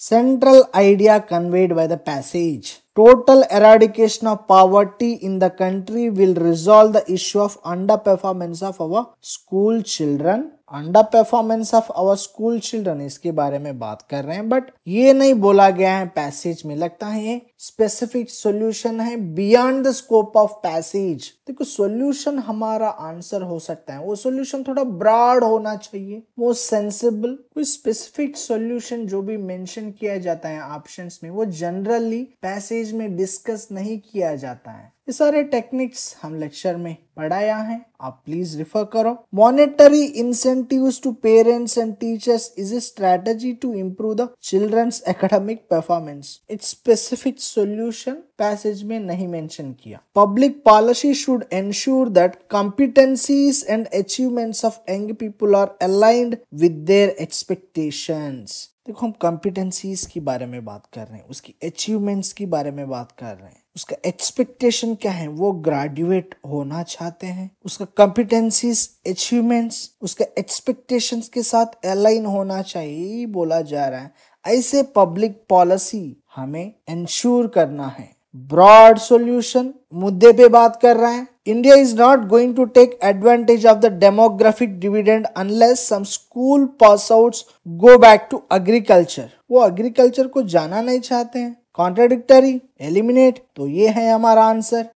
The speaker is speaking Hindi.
central idea conveyed by the passage. total eradication of poverty in the country will resolve the issue of underperformance of our school children under performance of our school children इसके बारे में बात कर रहे हैं बट ये नहीं बोला गया है पैसेज में लगता है ये स्पेसिफिक सॉल्यूशन है beyond the scope of passage देखो सॉल्यूशन हमारा आंसर हो सकता है वो सॉल्यूशन थोड़ा ब्रॉड होना चाहिए वो सेंसिबल कोई स्पेसिफिक सॉल्यूशन जो भी मेंशन किया जाता है ऑप्शंस में वो जनरली पैसेज स्टेज में डिस्कस नहीं किया जाता है ये सारे टेक्निक्स हम लेक्चर में पढ़ाया है आप प्लीज रिफर करो monetary incentive to parents and teachers is a strategy to improve the children's academic performance it's specific solution passage में नहीं मेंशन किया public policy should ensure that competencies and achievements of young people are aligned with their expectations देखो हम कॉम्पिटेंसीज के बारे में बात कर रहे हैं उसकी अचीवमेंट्स के बारे में बात कर रहे हैं उसका एक्सपेक्टेशन क्या है वो ग्रेजुएट होना चाहते हैं उसका कॉम्पिटेंसीज अचीवमेंट्स उसका एक्सपेक्टेशंस के साथ अलाइन होना चाहिए बोला जा रहा है ऐसे पब्लिक पॉलिसी हमें इंश्योर करना है ब्रॉड सॉल्यूशन मुद्दे पे बात कर रहे हैं India is not going to take advantage of the demographic dividend unless some school pass out go back to agriculture वो एग्रीकल्चर को जाना नहीं चाहते हैं कॉन्ट्राडिक्टरी एलिमिनेट तो ये है हमारा आंसर